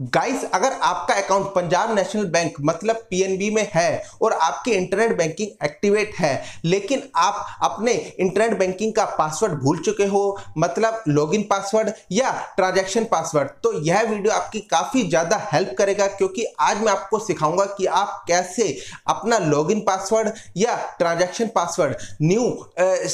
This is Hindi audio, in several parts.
गाइस अगर आपका अकाउंट पंजाब नेशनल बैंक मतलब पीएनबी में है और आपकी इंटरनेट बैंकिंग एक्टिवेट है लेकिन आप अपने इंटरनेट बैंकिंग का पासवर्ड भूल चुके हो मतलब लॉगिन पासवर्ड या ट्रांजैक्शन पासवर्ड तो यह वीडियो आपकी काफ़ी ज़्यादा हेल्प करेगा क्योंकि आज मैं आपको सिखाऊंगा कि आप कैसे अपना लॉग पासवर्ड या ट्रांजेक्शन पासवर्ड न्यू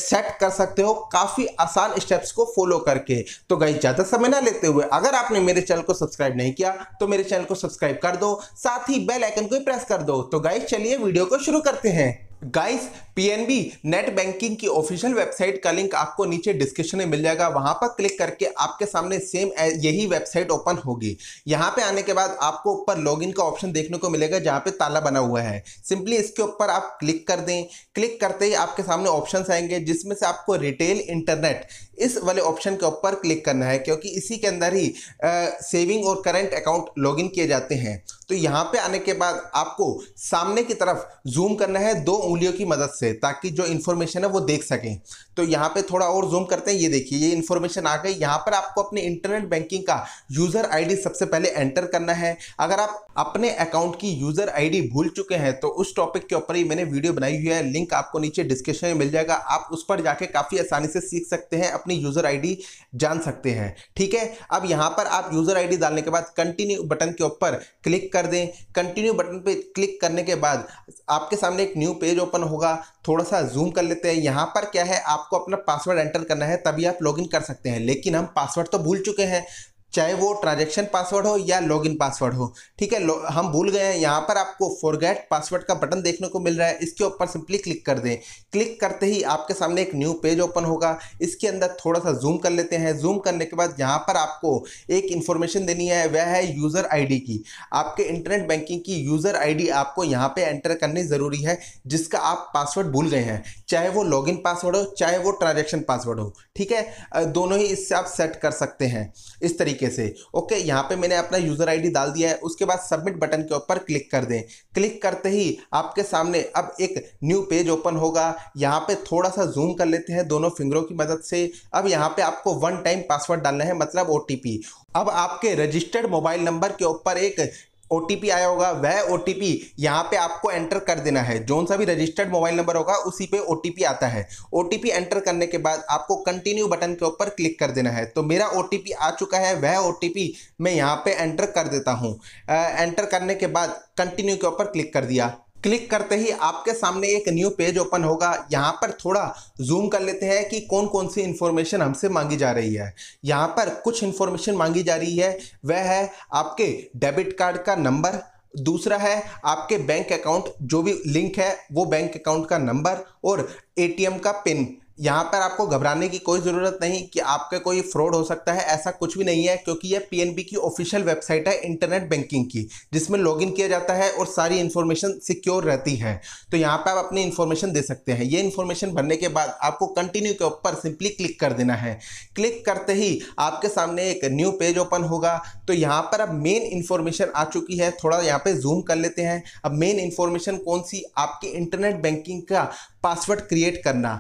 सेट कर सकते हो काफ़ी आसान स्टेप्स को फॉलो करके तो गाइज ज़्यादा समय ना लेते हुए अगर आपने मेरे चैनल को सब्सक्राइब नहीं किया तो मेरे चैनल को सब्सक्राइब कर दो साथ ही बेल आइकन को प्रेस कर दो तो गाइस चलिए वीडियो को शुरू करते हैं गाइस पीएनबी नेट बैंकिंग की ऑफिशियल वेबसाइट का लिंक आपको नीचे डिस्क्रिप्शन में मिल जाएगा वहां पर क्लिक करके आपके सामने सेम यही वेबसाइट ओपन होगी यहां पे आने के बाद आपको ऊपर लॉगिन का ऑप्शन देखने को मिलेगा जहां पे ताला बना हुआ है सिंपली इसके ऊपर आप क्लिक कर दें क्लिक करते ही आपके सामने ऑप्शन आएंगे जिसमें से आपको रिटेल इंटरनेट इस वाले ऑप्शन के ऊपर क्लिक करना है क्योंकि इसी के अंदर ही आ, सेविंग और करंट अकाउंट लॉगिन किए जाते हैं तो यहाँ पे आने के बाद आपको सामने की तरफ जूम करना है दो उंगलियों की मदद से ताकि जो इन्फॉर्मेशन है वो देख सकें तो यहाँ पे थोड़ा और जूम करते हैं ये देखिए ये इन्फॉर्मेशन आ गई यहाँ पर आपको अपने इंटरनेट बैंकिंग का यूज़र आईडी सबसे पहले एंटर करना है अगर आप अपने अकाउंट की यूज़र आईडी भूल चुके हैं तो उस टॉपिक के ऊपर ही मैंने वीडियो बनाई हुई है लिंक आपको नीचे डिस्क्रिप्शन में मिल जाएगा आप उस पर जाके काफ़ी आसानी से सीख सकते हैं अपनी यूज़र आई जान सकते हैं ठीक है अब यहाँ पर आप यूज़र आई डालने के बाद कंटिन्यू बटन के ऊपर क्लिक कर दें कंटिन्यू बटन पर क्लिक करने के बाद आपके सामने एक न्यू पेज ओपन होगा थोड़ा सा जूम कर लेते हैं यहाँ पर क्या है आपको अपना पासवर्ड एंटर करना है तभी आप लॉगिन कर सकते हैं लेकिन हम पासवर्ड तो भूल चुके हैं चाहे वो ट्रांजेक्शन पासवर्ड हो या लॉगिन पासवर्ड हो ठीक है हम भूल गए हैं यहाँ पर आपको फॉरगेट पासवर्ड का बटन देखने को मिल रहा है इसके ऊपर सिंपली क्लिक कर दें क्लिक करते ही आपके सामने एक न्यू पेज ओपन होगा इसके अंदर थोड़ा सा जूम कर लेते हैं जूम करने के बाद यहाँ पर आपको एक इन्फॉर्मेशन देनी है वह है यूज़र आई की आपके इंटरनेट बैंकिंग की यूज़र आई आपको यहाँ पर एंटर करनी ज़रूरी है जिसका आप पासवर्ड भूल गए हैं चाहे वो लॉगिन पासवर्ड हो चाहे वो ट्रांजेक्शन पासवर्ड हो ठीक है दोनों ही इससे आप सेट कर सकते हैं इस तरीके तरीके से ओके यहाँ पे मैंने अपना यूज़र आई डाल दिया है उसके बाद सबमिट बटन के ऊपर क्लिक कर दें क्लिक करते ही आपके सामने अब एक न्यू पेज ओपन होगा यहाँ पे थोड़ा सा जूम कर लेते हैं दोनों फिंगरों की मदद से अब यहाँ पे आपको वन टाइम पासवर्ड डालना है मतलब ओ अब आपके रजिस्टर्ड मोबाइल नंबर के ऊपर एक ओ आया होगा वह ओ टी पी यहाँ पे आपको एंटर कर देना है जो सा भी रजिस्टर्ड मोबाइल नंबर होगा उसी पे ओ आता है ओ एंटर करने के बाद आपको कंटिन्यू बटन के ऊपर क्लिक कर देना है तो मेरा ओ आ चुका है वह ओ मैं यहाँ पे एंटर कर देता हूँ एंटर करने के बाद कंटिन्यू के ऊपर क्लिक कर दिया क्लिक करते ही आपके सामने एक न्यू पेज ओपन होगा यहाँ पर थोड़ा जूम कर लेते हैं कि कौन कौन सी इन्फॉर्मेशन हमसे मांगी जा रही है यहाँ पर कुछ इन्फॉर्मेशन मांगी जा रही है वह है आपके डेबिट कार्ड का नंबर दूसरा है आपके बैंक अकाउंट जो भी लिंक है वो बैंक अकाउंट का नंबर और एटीएम का पिन यहाँ पर आपको घबराने की कोई ज़रूरत नहीं कि आपका कोई फ्रॉड हो सकता है ऐसा कुछ भी नहीं है क्योंकि यह पीएनबी की ऑफिशियल वेबसाइट है इंटरनेट बैंकिंग की जिसमें लॉगिन किया जाता है और सारी इन्फॉर्मेशन सिक्योर रहती है तो यहाँ पर आप अपनी इन्फॉर्मेशन दे सकते हैं ये इन्फॉर्मेशन भरने के बाद आपको कंटिन्यू के ऊपर सिंपली क्लिक कर देना है क्लिक करते ही आपके सामने एक न्यू पेज ओपन होगा तो यहाँ पर अब मेन इन्फॉर्मेशन आ चुकी है थोड़ा यहाँ पर जूम कर लेते हैं अब मेन इन्फॉर्मेशन कौन सी आपकी इंटरनेट बैंकिंग का पासवर्ड क्रिएट करना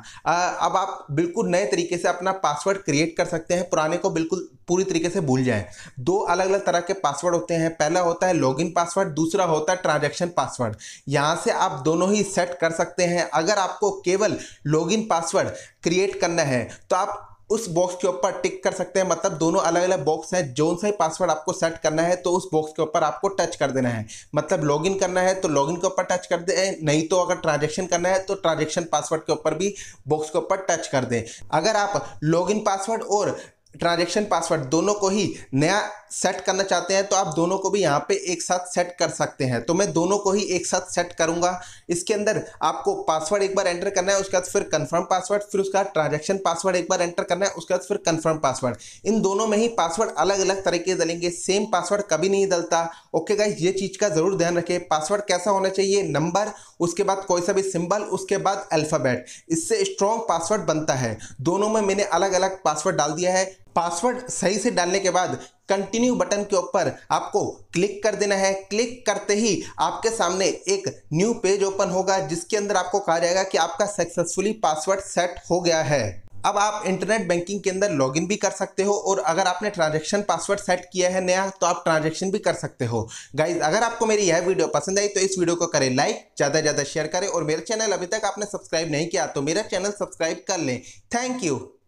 अब आप बिल्कुल नए तरीके से अपना पासवर्ड क्रिएट कर सकते हैं पुराने को बिल्कुल पूरी तरीके से भूल जाएं दो अलग अलग तरह के पासवर्ड होते हैं पहला होता है लॉगिन पासवर्ड दूसरा होता है ट्रांजैक्शन पासवर्ड यहाँ से आप दोनों ही सेट कर सकते हैं अगर आपको केवल लॉगिन पासवर्ड क्रिएट करना है तो आप उस बॉक्स के ऊपर टिक कर सकते हैं मतलब दोनों अलग अलग बॉक्स हैं जो सा ही पासवर्ड आपको सेट करना है तो उस बॉक्स के ऊपर आपको टच कर देना है मतलब लॉगिन करना है तो लॉगिन के ऊपर टच कर दे नहीं तो अगर ट्रांजेक्शन करना है तो ट्रांजेक्शन पासवर्ड के ऊपर भी बॉक्स के ऊपर टच कर दें अगर आप लॉगिन पासवर्ड और ट्रांजेक्शन पासवर्ड दोनों को ही नया सेट करना चाहते हैं तो आप दोनों को भी यहाँ पे एक साथ सेट कर सकते हैं तो मैं दोनों को ही एक साथ सेट करूँगा इसके अंदर आपको पासवर्ड एक बार एंटर करना है उसके बाद फिर कंफर्म पासवर्ड फिर उसका ट्रांजेक्शन पासवर्ड एक बार एंटर करना है उसके बाद फिर कंफर्म पासवर्ड इन दोनों में ही पासवर्ड अलग अलग तरीके से डलेंगे सेम पासवर्ड कभी नहीं डलता ओके गाइज ये चीज़ का ज़रूर ध्यान रखें पासवर्ड कैसा होना चाहिए नंबर उसके बाद कोई सा भी सिंबल उसके बाद अल्फ़ाबेट इससे स्ट्रॉन्ग पासवर्ड बनता है दोनों में मैंने अलग अलग पासवर्ड डाल दिया है पासवर्ड सही से डालने के बाद कंटिन्यू बटन के ऊपर आपको क्लिक कर देना है क्लिक करते ही आपके सामने एक न्यू पेज ओपन होगा जिसके अंदर आपको कहा जाएगा कि आपका सक्सेसफुली पासवर्ड सेट हो गया है अब आप इंटरनेट बैंकिंग के अंदर लॉगिन भी कर सकते हो और अगर आपने ट्रांजैक्शन पासवर्ड सेट किया है नया तो आप ट्रांजैक्शन भी कर सकते हो गाइज अगर आपको मेरी यह वीडियो पसंद आई तो इस वीडियो को करें लाइक ज़्यादा से ज़्यादा शेयर करें और मेरा चैनल अभी तक आपने सब्सक्राइब नहीं किया तो मेरा चैनल सब्सक्राइब कर लें थैंक यू